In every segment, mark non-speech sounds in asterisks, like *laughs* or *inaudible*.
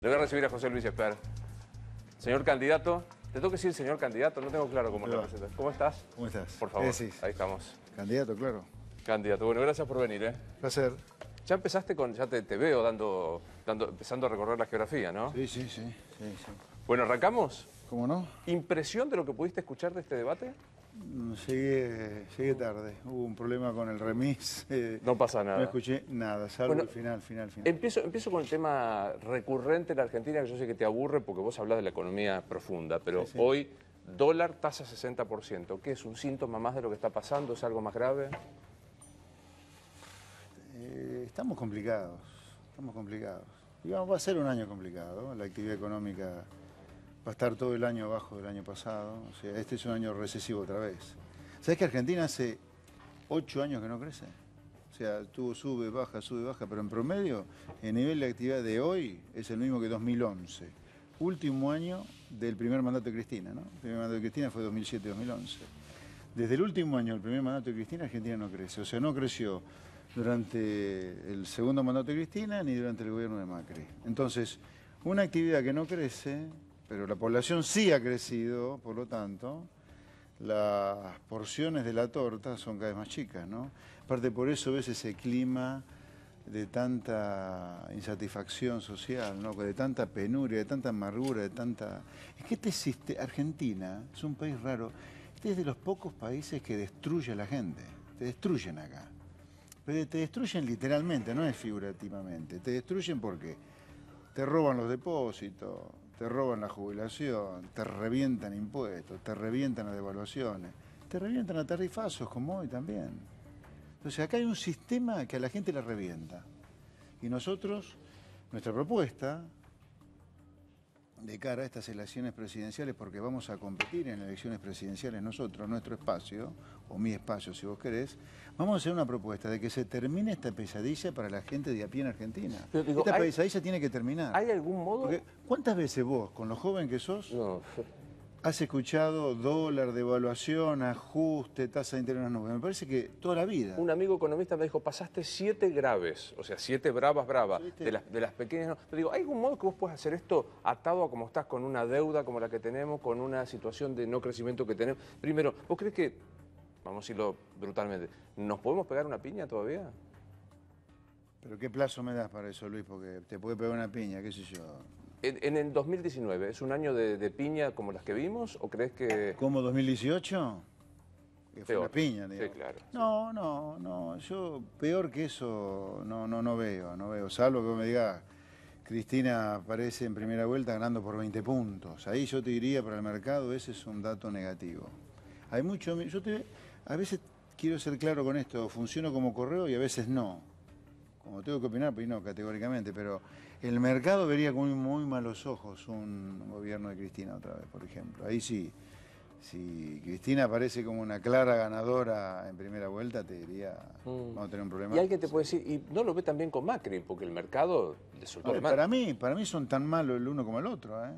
Le voy a recibir a José Luis Esper. Señor candidato, te tengo que decir señor candidato, no tengo claro cómo te ¿Cómo estás? ¿Cómo estás? Por favor, ahí estamos. Candidato, claro. Candidato, bueno, gracias por venir, ¿eh? Placer. Ya empezaste con, ya te, veo dando, dando, empezando a recorrer la geografía, ¿no? Sí, sí, sí, sí, sí. Bueno, ¿arrancamos? ¿Cómo no? ¿Impresión de lo que pudiste escuchar de este debate? Llegué, tarde, hubo un problema con el remis. *laughs* Eh, no pasa nada. No escuché nada, salvo el final, final, final. Empiezo, empiezo con el tema recurrente en la Argentina, que yo sé que te aburre porque vos hablas de la economía profunda, pero hoy dólar tasa 60%. ¿Qué es un síntoma más de lo que está pasando? ¿Es algo más grave? Eh, estamos complicados, estamos complicados. Y va a ser un año complicado, la actividad económica va a estar todo el año abajo del año pasado. O sea, este es un año recesivo otra vez. ¿Sabes que Argentina hace ocho años que no crece? O sea, tuvo sube, baja, sube, baja, pero en promedio, el nivel de actividad de hoy es el mismo que 2011. Último año del primer mandato de Cristina, ¿no? El primer mandato de Cristina fue 2007-2011. Desde el último año del primer mandato de Cristina, Argentina no crece. O sea, no creció durante el segundo mandato de Cristina ni durante el gobierno de Macri. Entonces, una actividad que no crece pero la población sí ha crecido, por lo tanto, las porciones de la torta son cada vez más chicas, ¿no? Aparte por eso ves ese clima de tanta insatisfacción social, ¿no? de tanta penuria, de tanta amargura, de tanta... Es que este existe, Argentina es un país raro, este es de los pocos países que destruye a la gente, te destruyen acá. Pero te destruyen literalmente, no es figurativamente, te destruyen porque te roban los depósitos, te roban la jubilación, te revientan impuestos, te revientan las devaluaciones, te revientan a tarifazos como hoy también. Entonces acá hay un sistema que a la gente la revienta. Y nosotros, nuestra propuesta de cara a estas elecciones presidenciales, porque vamos a competir en elecciones presidenciales nosotros, nuestro espacio, o mi espacio si vos querés, vamos a hacer una propuesta de que se termine esta pesadilla para la gente de a pie en Argentina. esta pesadilla tiene que terminar. ¿Hay algún modo? ¿Cuántas veces vos, con lo joven que sos, no. Has escuchado dólar, devaluación, ajuste, tasa de interés Me parece que toda la vida. Un amigo economista me dijo, pasaste siete graves, o sea, siete bravas, bravas, de las, pequeñas. No. digo, ¿hay algún modo que vos puedas hacer esto atado a como estás con una deuda como la que tenemos, con una situación de no crecimiento que tenemos? Primero, ¿vos crees que, vamos a decirlo brutalmente, ¿nos podemos pegar una piña todavía? ¿Pero qué plazo me das para eso, Luis? Porque te puede pegar una piña, qué sé yo en, el 2019, ¿es un año de, piña como las que vimos o crees que...? ¿Como 2018? Que fue peor. piña, Sí, claro. No, no, no, yo peor que eso no, no, no veo, no veo, salvo que me diga Cristina aparece en primera vuelta ganando por 20 puntos. Ahí yo te diría para el mercado, ese es un dato negativo. Hay mucho, yo te, a veces quiero ser claro con esto, funciono como correo y a veces no como tengo que opinar, pues no categóricamente, pero el mercado vería con muy malos ojos un gobierno de Cristina otra vez, por ejemplo. Ahí sí, si Cristina aparece como una clara ganadora en primera vuelta, te diría, mm. vamos a tener un problema. Y alguien te puede decir, y no lo ve también con Macri, porque el mercado le Para mí, para mí son tan malos el uno como el otro, ¿eh?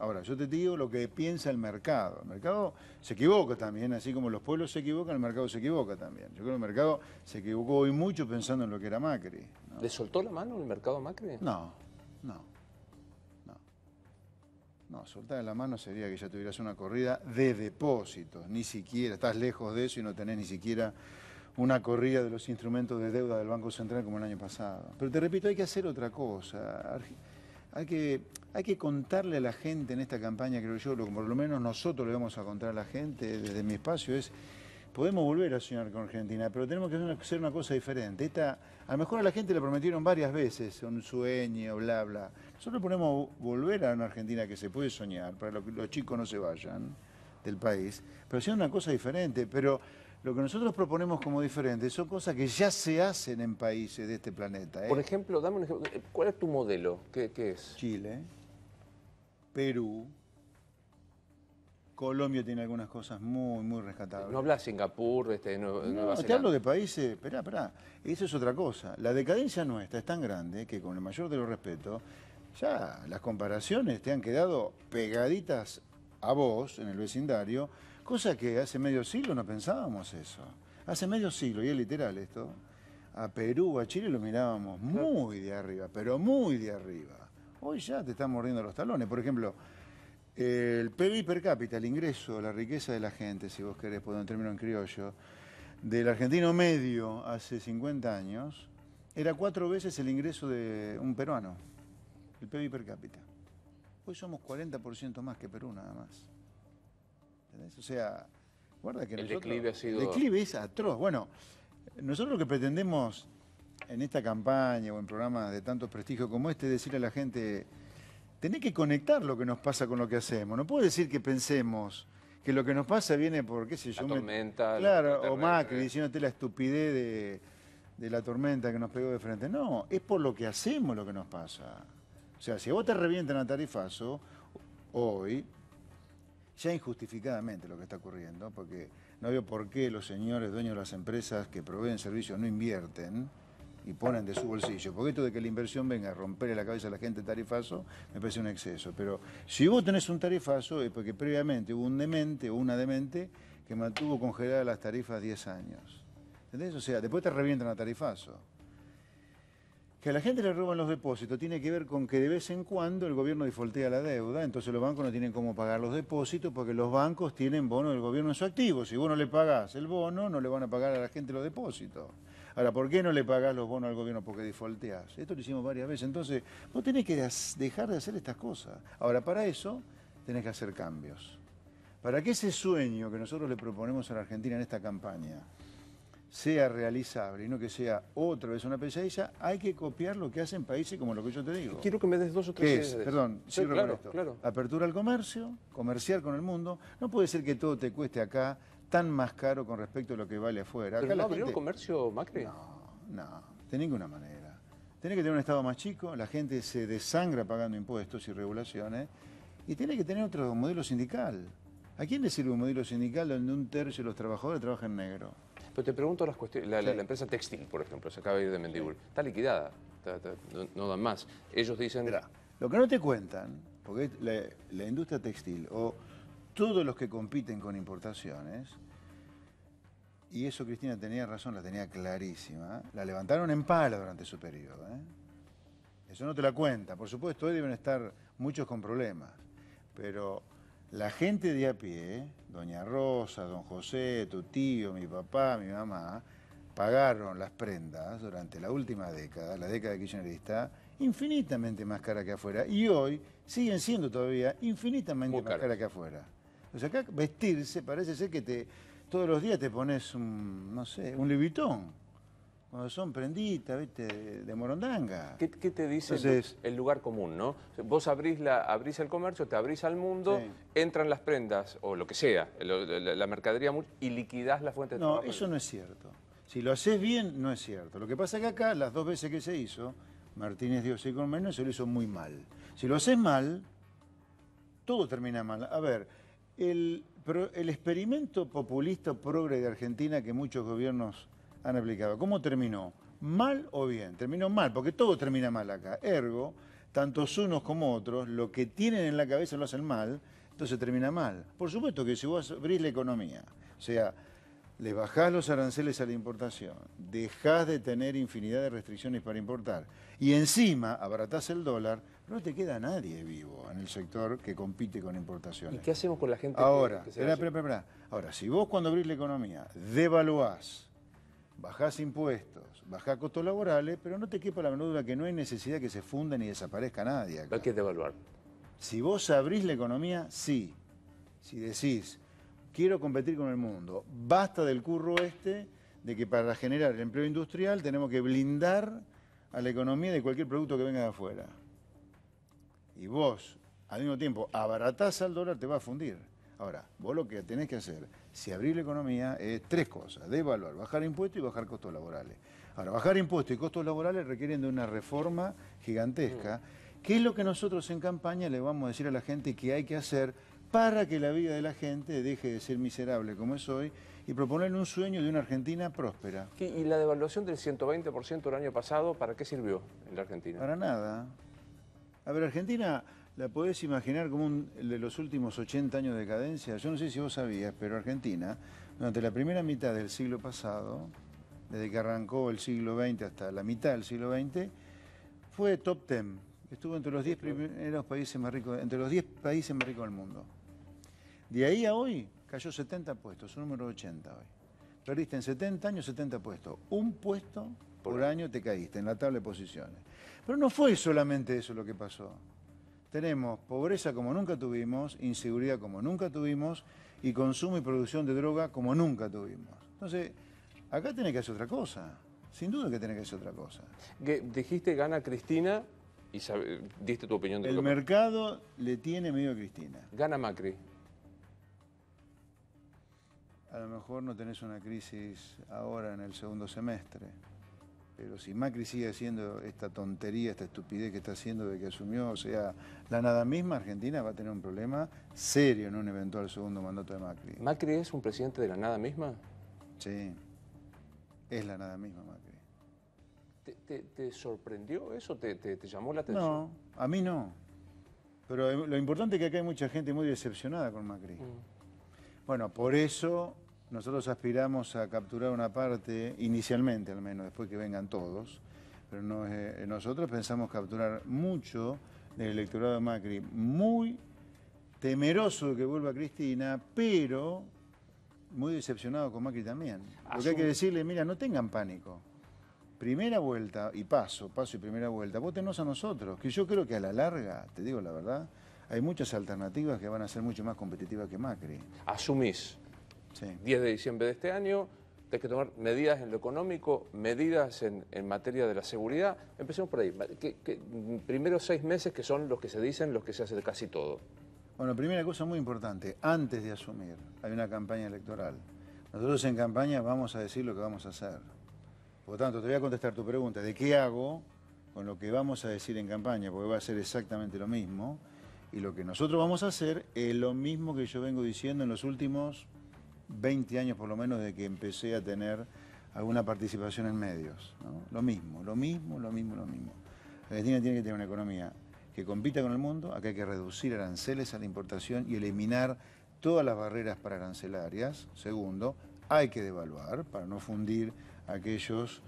Ahora, yo te digo lo que piensa el mercado. El mercado se equivoca también, así como los pueblos se equivocan, el mercado se equivoca también. Yo creo que el mercado se equivocó hoy mucho pensando en lo que era Macri. ¿Le soltó la mano el mercado a Macri? No, no, no. No, soltar la mano sería que ya tuvieras una corrida de depósitos, ni siquiera, estás lejos de eso y no tenés ni siquiera una corrida de los instrumentos de deuda del Banco Central como el año pasado. Pero te repito, hay que hacer otra cosa hay que, hay que contarle a la gente en esta campaña, creo yo, lo por lo menos nosotros le vamos a contar a la gente desde mi espacio, es podemos volver a soñar con Argentina, pero tenemos que hacer una cosa diferente. Esta, a lo mejor a la gente le prometieron varias veces un sueño, bla, bla. Nosotros ponemos volver a una Argentina que se puede soñar, para que los chicos no se vayan del país, pero hacer una cosa diferente. Pero lo que nosotros proponemos como diferente son cosas que ya se hacen en países de este planeta. ¿eh? Por ejemplo, dame un ejemplo. ¿Cuál es tu modelo? ¿Qué, es? Chile, Perú, Colombia tiene algunas cosas muy, muy rescatables. No hablas Singapur, este, Nueva no, te hablo de países, esperá, esperá, eso es otra cosa. La decadencia nuestra es tan grande que con el mayor de los respetos, ya las comparaciones te han quedado pegaditas a vos en el vecindario Cosa que hace medio siglo no pensábamos eso. Hace medio siglo, y es literal esto, a Perú, a Chile lo mirábamos muy de arriba, pero muy de arriba. Hoy ya te están mordiendo los talones. Por ejemplo, el PBI per cápita, el ingreso, la riqueza de la gente, si vos querés, por un término en criollo, del argentino medio hace 50 años, era cuatro veces el ingreso de un peruano, el PBI per cápita. Hoy somos 40% más que Perú nada más. O sea, guarda que el declive ha sido... El declive es atroz. Bueno, nosotros lo que pretendemos en esta campaña o en programas de tanto prestigio como este, decirle a la gente, tenés que conectar lo que nos pasa con lo que hacemos. No puedo decir que pensemos que lo que nos pasa viene por, qué sé yo... La tormenta... Claro, o Macri diciéndote la estupidez de, la tormenta que nos pegó de frente. No, es por lo que hacemos lo que nos pasa. O sea, si vos te revientan a tarifazo, hoy, ya injustificadamente lo que está ocurriendo, porque no veo por qué los señores dueños de las empresas que proveen servicios no invierten y ponen de su bolsillo. Porque esto de que la inversión venga a romperle la cabeza a la gente tarifazo, me parece un exceso. Pero si vos tenés un tarifazo es porque previamente hubo un demente o una demente que mantuvo congeladas las tarifas 10 años. ¿Entendés? O sea, después te revientan a tarifazo que a la gente le roban los depósitos tiene que ver con que de vez en cuando el gobierno defoltea la deuda, entonces los bancos no tienen cómo pagar los depósitos porque los bancos tienen bonos del gobierno en su activo. Si vos no le pagás el bono, no le van a pagar a la gente los depósitos. Ahora, ¿por qué no le pagás los bonos al gobierno? Porque defolteás. Esto lo hicimos varias veces. Entonces, vos tenés que dejar de hacer estas cosas. Ahora, para eso tenés que hacer cambios. Para que ese sueño que nosotros le proponemos a la Argentina en esta campaña, sea realizable y no que sea otra vez una pesadilla, hay que copiar lo que hacen países como lo que yo te digo. Quiero que me des dos o tres Perdón, sí, claro, Apertura al comercio, comerciar con el mundo. No puede ser que todo te cueste acá tan más caro con respecto a lo que vale afuera. Acá ¿Pero no abrió comercio Macri? No, no, de ninguna manera. Tiene que tener un Estado más chico, la gente se desangra pagando impuestos y regulaciones y tiene que tener otro modelo sindical. ¿A quién le sirve un modelo sindical donde un tercio de los trabajadores trabaja en negro? Pero te pregunto las cuestiones. La, empresa textil, por ejemplo, se acaba de ir de Mendibur. Está liquidada, no, dan más. Ellos dicen. Mira, lo que no te cuentan, porque la, industria textil o todos los que compiten con importaciones, y eso Cristina tenía razón, la tenía clarísima, la levantaron en pala durante su periodo. ¿eh? Eso no te la cuenta. Por supuesto, hoy deben estar muchos con problemas, pero la gente de a pie, doña Rosa, don José, tu tío, mi papá, mi mamá, pagaron las prendas durante la última década, la década de kirchnerista, infinitamente más cara que afuera y hoy siguen siendo todavía infinitamente más cara. que afuera. O sea, acá vestirse parece ser que te todos los días te pones un, no sé, un libitón cuando son prenditas, ¿viste? De morondanga. ¿Qué, te dice el lugar común, no? Vos abrís, la, abrís el comercio, te abrís al mundo, entran las prendas o lo que sea, la, mercadería y liquidás la fuente de No, eso no es cierto. Si lo haces bien, no es cierto. Lo que pasa es que acá, las dos veces que se hizo, Martínez dio sí con menos, se lo hizo muy mal. Si lo haces mal, todo termina mal. A ver, el experimento populista progre de Argentina que muchos gobiernos han aplicado. ¿Cómo terminó? ¿Mal o bien? Terminó mal, porque todo termina mal acá. Ergo, tantos unos como otros, lo que tienen en la cabeza lo hacen mal, entonces termina mal. Por supuesto que si vos abrís la economía, o sea, le bajás los aranceles a la importación, dejás de tener infinidad de restricciones para importar y encima abaratás el dólar, no te queda nadie vivo en el sector que compite con importaciones. ¿Y qué hacemos con la gente Ahora, Ahora, si vos cuando abrís la economía devaluás, bajás impuestos, bajás costos laborales, pero no te quepa la menor que no hay necesidad que se funda ni desaparezca nadie Hay que devaluar. Si vos abrís la economía, sí. Si decís, quiero competir con el mundo, basta del curro este de que para generar el empleo industrial tenemos que blindar a la economía de cualquier producto que venga de afuera. Y vos, al mismo tiempo, abaratás al dólar, te va a fundir. Ahora, vos lo que tenés que hacer, si abrir la economía, es tres cosas, devaluar, bajar impuestos y bajar costos laborales. Ahora, bajar impuestos y costos laborales requieren de una reforma gigantesca. Mm. ¿Qué es lo que nosotros en campaña le vamos a decir a la gente que hay que hacer para que la vida de la gente deje de ser miserable como es hoy y proponer un sueño de una Argentina próspera. ¿Y la devaluación del 120% el año pasado, para qué sirvió en la Argentina? Para nada. A ver, Argentina ¿La podés imaginar como el de los últimos 80 años de cadencia? Yo no sé si vos sabías, pero Argentina, durante la primera mitad del siglo pasado, desde que arrancó el siglo XX hasta la mitad del siglo XX, fue top 10. Estuvo entre los 10 primeros países más ricos, entre los 10 países más ricos del mundo. De ahí a hoy cayó 70 puestos, un número 80 hoy. Perdiste en 70 años 70 puestos. Un puesto por año te caíste en la tabla de posiciones. Pero no fue solamente eso lo que pasó tenemos pobreza como nunca tuvimos, inseguridad como nunca tuvimos y consumo y producción de droga como nunca tuvimos. Entonces, acá tiene que hacer otra cosa. Sin duda que tiene que hacer otra cosa. Que dijiste gana Cristina y diste tu opinión. De El mercado le tiene medio a Cristina. Gana Macri. A lo mejor no tenés una crisis ahora en el segundo semestre. Pero si Macri sigue haciendo esta tontería, esta estupidez que está haciendo de que asumió, o sea, la nada misma, Argentina va a tener un problema serio en un eventual segundo mandato de Macri. ¿Macri es un presidente de la nada misma? Sí, es la nada misma Macri. ¿Te, sorprendió eso? ¿Te, llamó la atención? No, a mí no. Pero eh, lo importante es que acá hay mucha gente muy decepcionada con Macri. Mm. Bueno, por eso nosotros aspiramos a capturar una parte, inicialmente al menos, después que vengan todos, pero eh, nosotros pensamos capturar mucho del electorado de Macri, muy temeroso de que vuelva Cristina, pero muy decepcionado con Macri también. Porque hay que decirle, mira, no tengan pánico. Primera vuelta y paso, paso y primera vuelta, votenos a nosotros, que yo creo que a la larga, te digo la verdad, hay muchas alternativas que van a ser mucho más competitivas que Macri. Asumís 10 de diciembre de este año, hay que tomar medidas en lo económico, medidas en, materia de la seguridad. Empecemos por ahí. primeros seis meses que son los que se dicen, los que se hace casi todo. Bueno, primera cosa muy importante, antes de asumir hay una campaña electoral. Nosotros en campaña vamos a decir lo que vamos a hacer. Por lo tanto, te voy a contestar tu pregunta de qué hago con lo que vamos a decir en campaña, porque va a ser exactamente lo mismo. Y lo que nosotros vamos a hacer es lo mismo que yo vengo diciendo en los últimos 20 años por lo menos de que empecé a tener alguna participación en medios. Lo mismo, lo mismo, lo mismo, lo mismo. Argentina tiene que tener una economía que compita con el mundo, acá hay que reducir aranceles a la importación y eliminar todas las barreras para arancelarias. Segundo, hay que devaluar para no fundir aquellos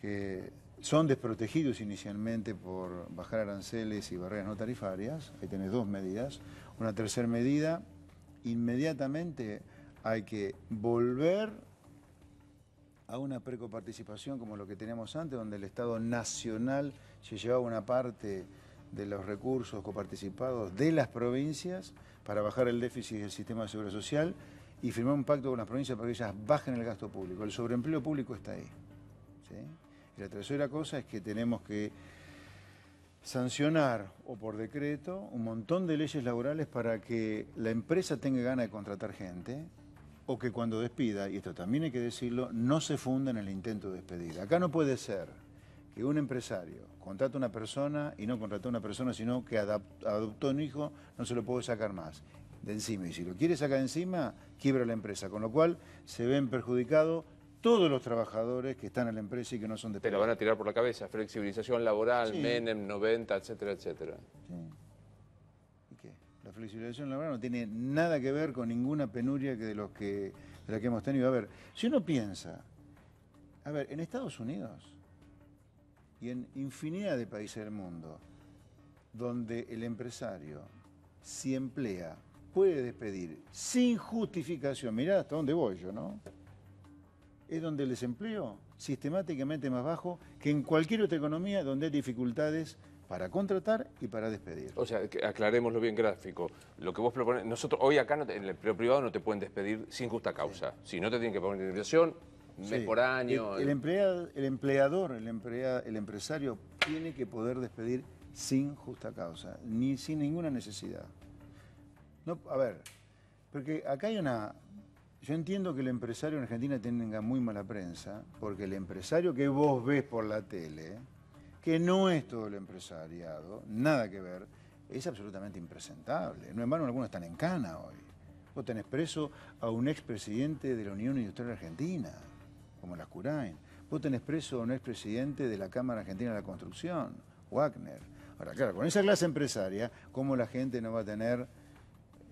que son desprotegidos inicialmente por bajar aranceles y barreras no tarifarias. Ahí tenés dos medidas. Una tercera medida, inmediatamente hay que volver a una precoparticipación como lo que teníamos antes, donde el Estado Nacional se llevaba una parte de los recursos coparticipados de las provincias para bajar el déficit del sistema de seguridad social y firmar un pacto con las provincias para que ellas bajen el gasto público. El sobreempleo público está ahí. Y la tercera cosa es que tenemos que sancionar o por decreto un montón de leyes laborales para que la empresa tenga ganas de contratar gente o que cuando despida, y esto también hay que decirlo, no se funda en el intento de despedir. Acá no puede ser que un empresario contrata a una persona y no contrate a una persona, sino que adoptó un hijo, no se lo puede sacar más de encima. Y si lo quiere sacar de encima, quiebra la empresa, con lo cual se ven perjudicados todos los trabajadores que están en la empresa y que no son despedidos. Te lo van a tirar por la cabeza, flexibilización laboral, Menem, 90, etcétera, etcétera. La flexibilización laboral no tiene nada que ver con ninguna penuria que de, los que, de la que hemos tenido. A ver, si uno piensa, a ver, en Estados Unidos y en infinidad de países del mundo, donde el empresario, si emplea, puede despedir sin justificación, mirá hasta dónde voy yo, ¿no? Es donde el desempleo sistemáticamente más bajo que en cualquier otra economía donde hay dificultades para contratar y para despedir. O sea, aclarémoslo bien gráfico. Lo que vos propones, nosotros hoy acá en el empleo privado no te pueden despedir sin justa causa. Si no te tienen que poner indemnización, mes por año. El, el empleador, el, el empresario tiene que poder despedir sin justa causa, ni sin ninguna necesidad. No, a ver, porque acá hay una... Yo entiendo que el empresario en Argentina tenga muy mala prensa, porque el empresario que vos ves por la tele que no es todo el empresariado, nada que ver, es absolutamente impresentable. No en vano algunos están en cana hoy. Vos tenés preso a un expresidente de la Unión Industrial Argentina, como las Curain. Vos tenés preso a un expresidente de la Cámara Argentina de la Construcción, Wagner. Ahora, claro, con esa clase empresaria, ¿cómo la gente no va a tener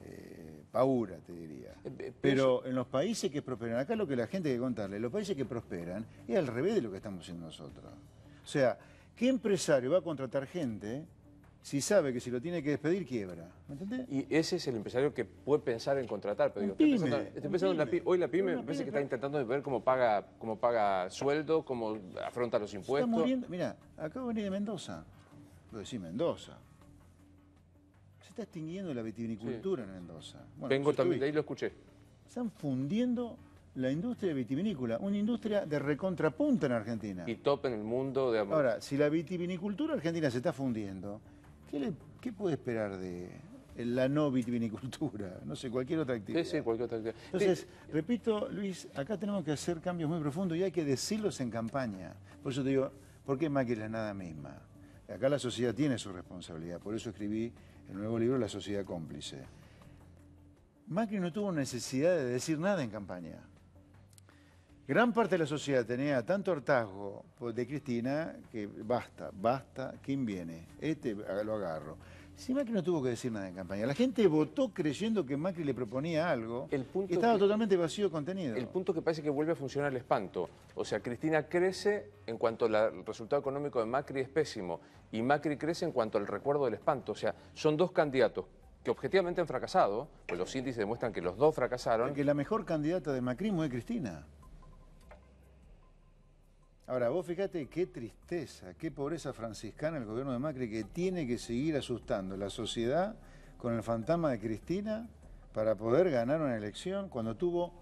eh, paura, te diría? Eh, Pero en los países que prosperan, acá lo que la gente hay que contarle, los países que prosperan es al revés de lo que estamos haciendo nosotros. O sea, ¿Qué empresario va a contratar gente si sabe que si lo tiene que despedir, quiebra? ¿Me entendés? Y ese es el empresario que puede pensar en contratar. Pero hoy la pyme parece que está intentando ver cómo paga, cómo paga sueldo, cómo afronta los impuestos. Mira, acabo de venir de Mendoza. Lo decís Mendoza. Se está extinguiendo la vitivinicultura en Mendoza. Vengo también, de ahí lo escuché. Están fundiendo la industria vitivinícola, una industria de recontrapunta en Argentina. Y top en el mundo de Ahora, si la vitivinicultura argentina se está fundiendo, ¿qué, qué puede esperar de la no vitivinicultura? *laughs* No sé, cualquier otra actividad. Entonces, repito, Luis, acá tenemos que hacer cambios muy profundos y hay que decirlos en campaña. Por eso te digo, ¿por qué Macri que nada misma? Acá la sociedad tiene su responsabilidad, por eso escribí el nuevo libro La sociedad cómplice. Macri no tuvo necesidad de decir nada en campaña. Gran parte de la sociedad tenía tanto hartazgo pues, de Cristina que basta, basta, ¿quién viene? Este lo agarro. Si Macri no tuvo que decir nada en campaña. La gente votó creyendo que Macri le proponía algo el estaba totalmente vacío de contenido. El punto que parece que vuelve a funcionar el espanto. O sea, Cristina crece en cuanto al resultado económico de Macri es pésimo y Macri crece en cuanto al recuerdo del espanto. O sea, son dos candidatos que objetivamente han fracasado, pues los índices demuestran que los dos fracasaron. Porque la mejor candidata de Macri es Cristina. Ahora, vos fíjate qué tristeza, qué pobreza franciscana el gobierno de Macri que tiene que seguir asustando la sociedad con el fantasma de Cristina para poder ganar una elección cuando tuvo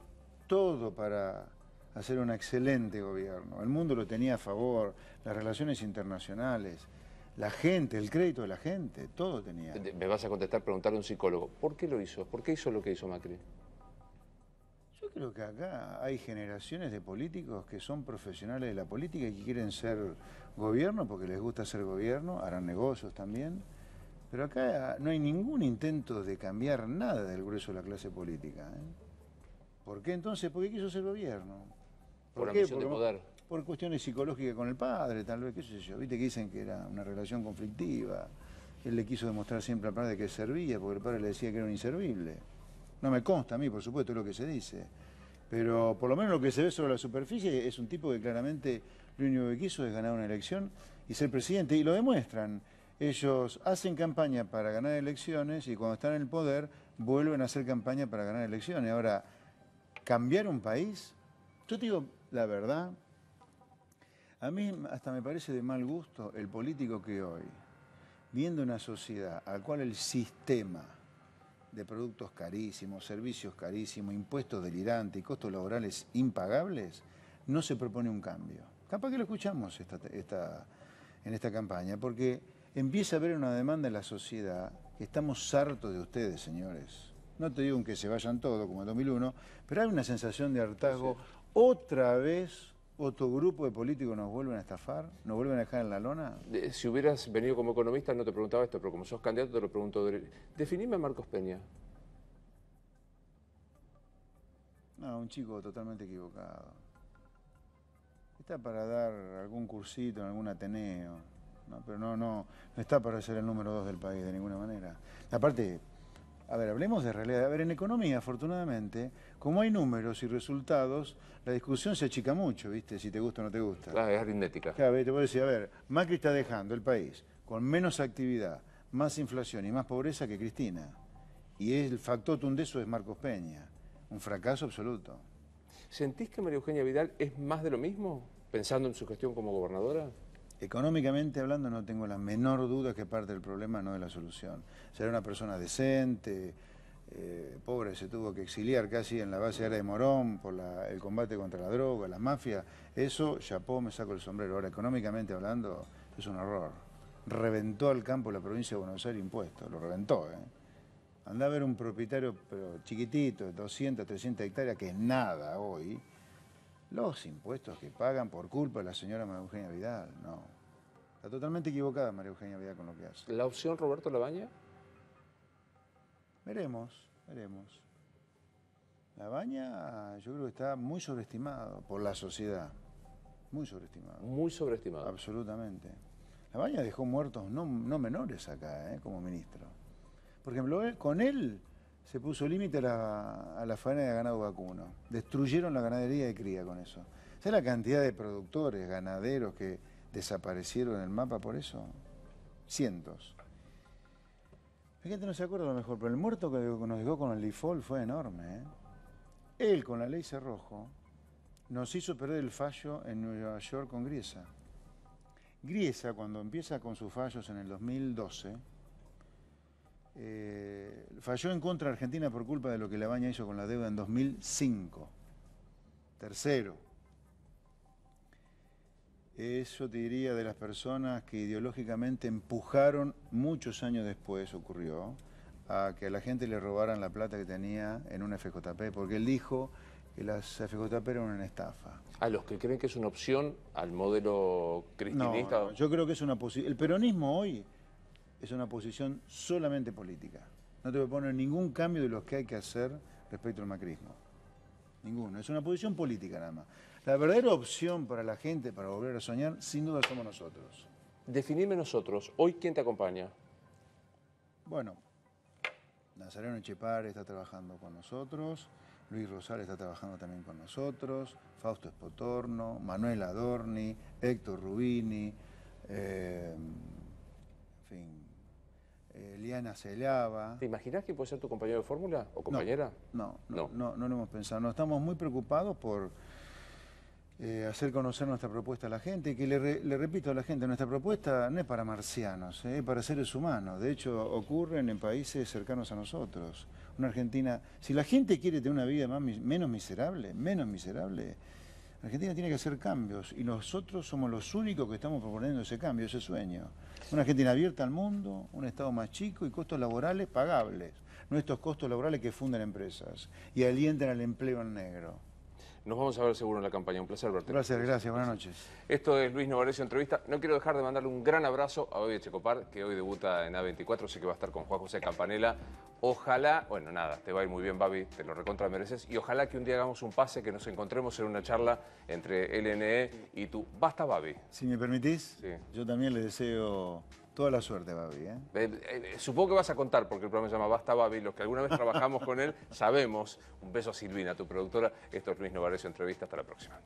todo para hacer un excelente gobierno. El mundo lo tenía a favor, las relaciones internacionales, la gente, el crédito de la gente, todo tenía. Me vas a contestar, preguntarle a un psicólogo, ¿por qué lo hizo? ¿Por qué hizo lo que hizo Macri? Yo creo que acá hay generaciones de políticos que son profesionales de la política y que quieren ser gobierno porque les gusta ser gobierno, harán negocios también. Pero acá no hay ningún intento de cambiar nada del grueso de la clase política. ¿eh? ¿Por qué entonces? Porque quiso ser gobierno. Por, de poder. por cuestiones psicológicas con el padre, tal vez, qué sé yo. Viste que dicen que era una relación conflictiva. Él le quiso demostrar siempre al padre que servía, porque el padre le decía que era un inservible. No me consta a mí, por supuesto, lo que se dice. Pero por lo menos lo que se ve sobre la superficie es un tipo que claramente lo único que quiso es ganar una elección y ser presidente. Y lo demuestran. Ellos hacen campaña para ganar elecciones y cuando están en el poder vuelven a hacer campaña para ganar elecciones. Ahora, cambiar un país, yo te digo la verdad, a mí hasta me parece de mal gusto el político que hoy, viendo una sociedad al cual el sistema de productos carísimos, servicios carísimos, impuestos delirantes y costos laborales impagables, no se propone un cambio. Capaz que lo escuchamos en esta campaña, porque empieza a haber una demanda en la sociedad. Estamos hartos de ustedes, señores. No te digo que se vayan todos como en 2001, pero hay una sensación de hartazgo. Otra vez otro grupo de políticos nos vuelven a estafar, nos vuelven a dejar en la lona. Si hubieras venido como economista no te preguntaba esto, pero como sos candidato te lo pregunto. Definime a Marcos Peña. No, un chico totalmente equivocado. Está para dar algún cursito en algún ateneo, pero no, no, no está para ser el número dos del país de ninguna manera. Aparte, a ver, hablemos de realidad. A ver, en economía, afortunadamente, como hay números y resultados, la discusión se achica mucho, ¿viste? Si te gusta o no te gusta. Claro, ah, es aritmética. Claro, te puedo decir, a ver, Macri está dejando el país con menos actividad, más inflación y más pobreza que Cristina. Y el factor tundeso es Marcos Peña. Un fracaso absoluto. ¿Sentís que María Eugenia Vidal es más de lo mismo, pensando en su gestión como gobernadora? Económicamente hablando no tengo la menor duda que parte del problema no es la solución. Será una persona decente, eh, pobre, se tuvo que exiliar casi en la base aérea de Morón por el combate contra la droga, la mafia. Eso, chapó, me saco el sombrero. Ahora, económicamente hablando, es un horror. Reventó al campo la provincia de Buenos Aires impuestos, lo reventó. ¿eh? Andá a ver un propietario chiquitito, chiquitito, 200, 300 hectáreas, que es nada hoy, los impuestos que pagan por culpa de la señora María Eugenia Vidal, no. Está totalmente equivocada María Eugenia Vidal con lo que hace. ¿La opción Roberto Labaña? Veremos, veremos. Labaña yo creo que está muy sobreestimado por la sociedad. Muy sobreestimado. Muy sobreestimado. Absolutamente. Labaña dejó muertos no, menores acá, ¿eh? como ministro. Por ejemplo, con él se puso límite a la, faena de ganado vacuno. Destruyeron la ganadería de cría con eso. ¿Sabes la cantidad de productores, ganaderos que desaparecieron en el mapa por eso? Cientos. La gente no se acuerda a lo mejor, pero el muerto que nos dejó con el Lifol fue enorme. ¿eh? Él, con la ley Cerrojo, nos hizo perder el fallo en Nueva York con Griesa. Griesa, cuando empieza con sus fallos en el 2012, eh, falló en contra de Argentina por culpa de lo que la baña hizo con la deuda en 2005. Tercero, eso te diría de las personas que ideológicamente empujaron muchos años después, ocurrió, a que a la gente le robaran la plata que tenía en un FJP, porque él dijo que las FJP eran una estafa. ¿A los que creen que es una opción al modelo cristianista yo creo que es una posibilidad. El peronismo hoy es una posición solamente política. No te poner ningún cambio de lo que hay que hacer respecto al macrismo. Ninguno. Es una posición política nada más. La verdadera opción para la gente para volver a soñar, sin duda, somos nosotros. Definirme nosotros. Hoy, ¿quién te acompaña? Bueno, Nazareno Echepar está trabajando con nosotros. Luis Rosales está trabajando también con nosotros, Fausto Espotorno, Manuel Adorni, Héctor Rubini, eh, en fin, Eliana eh, Liana Celava. ¿Te imaginas que puede ser tu compañero de fórmula o compañera? No no, no lo hemos pensado. No, estamos muy preocupados por eh, hacer conocer nuestra propuesta a la gente. Y que le, repito a la gente, nuestra propuesta no es para marcianos, eh, es para seres humanos. De hecho, ocurren en países cercanos a nosotros. Una Argentina, si la gente quiere tener una vida más, menos miserable, menos miserable, Argentina tiene que hacer cambios y nosotros somos los únicos que estamos proponiendo ese cambio, ese sueño. Una Argentina abierta al mundo, un Estado más chico y costos laborales pagables, no estos costos laborales que fundan empresas y alientan al empleo en negro. Nos vamos a ver seguro en la campaña. Un placer verte. Placer, gracias, buenas noches. Esto es Luis Novarecio Entrevista. No quiero dejar de mandarle un gran abrazo a Babi Checopar, que hoy debuta en A24, sé que va a estar con Juan José Campanela. Ojalá, bueno, nada, te va a ir muy bien, Babi, te lo recontra mereces. Y ojalá que un día hagamos un pase, que nos encontremos en una charla entre LNE y tú. Basta, Babi. Si me permitís, yo también le deseo Toda la suerte, Babi. ¿eh? Eh, eh, supongo que vas a contar, porque el programa se llama Basta Babi. Los que alguna vez trabajamos con él sabemos. Un beso a Silvina, tu productora. Esto es Luis Novarez, Entrevista. Hasta la próxima.